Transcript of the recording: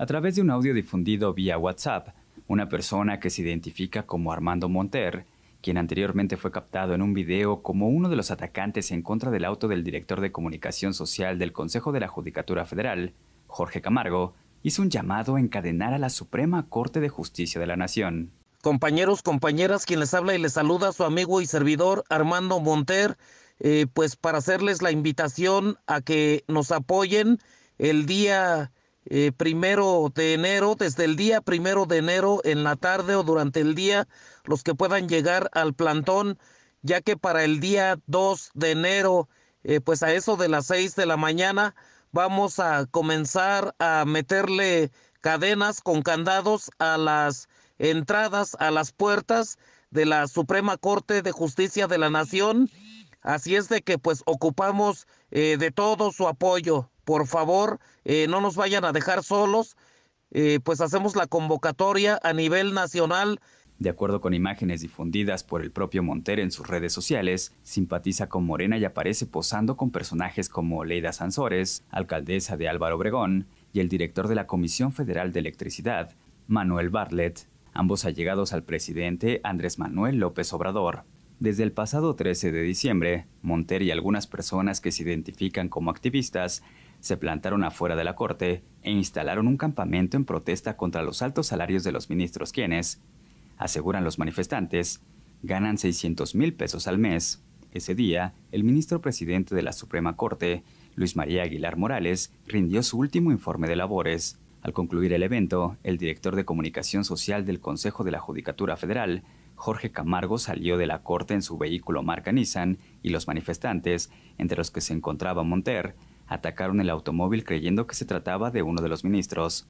A través de un audio difundido vía WhatsApp, una persona que se identifica como Armando Monter, quien anteriormente fue captado en un video como uno de los atacantes en contra del auto del director de comunicación social del Consejo de la Judicatura Federal, Jorge Camargo, hizo un llamado a encadenar a la Suprema Corte de Justicia de la Nación. Compañeros, compañeras, quien les habla y les saluda a su amigo y servidor Armando Monter, eh, pues para hacerles la invitación a que nos apoyen el día eh, primero de enero, desde el día primero de enero en la tarde o durante el día, los que puedan llegar al plantón, ya que para el día 2 de enero, eh, pues a eso de las 6 de la mañana, vamos a comenzar a meterle cadenas con candados a las entradas, a las puertas de la Suprema Corte de Justicia de la Nación. Así es de que pues ocupamos eh, de todo su apoyo por favor, eh, no nos vayan a dejar solos, eh, pues hacemos la convocatoria a nivel nacional. De acuerdo con imágenes difundidas por el propio Monter en sus redes sociales, simpatiza con Morena y aparece posando con personajes como Leida Sansores, alcaldesa de Álvaro Obregón, y el director de la Comisión Federal de Electricidad, Manuel Bartlett, ambos allegados al presidente Andrés Manuel López Obrador. Desde el pasado 13 de diciembre, Monter y algunas personas que se identifican como activistas se plantaron afuera de la corte e instalaron un campamento en protesta contra los altos salarios de los ministros quienes, aseguran los manifestantes, ganan 600 mil pesos al mes. Ese día, el ministro presidente de la Suprema Corte, Luis María Aguilar Morales, rindió su último informe de labores. Al concluir el evento, el director de comunicación social del Consejo de la Judicatura Federal, Jorge Camargo salió de la corte en su vehículo marca Nissan y los manifestantes, entre los que se encontraba Monter, atacaron el automóvil creyendo que se trataba de uno de los ministros.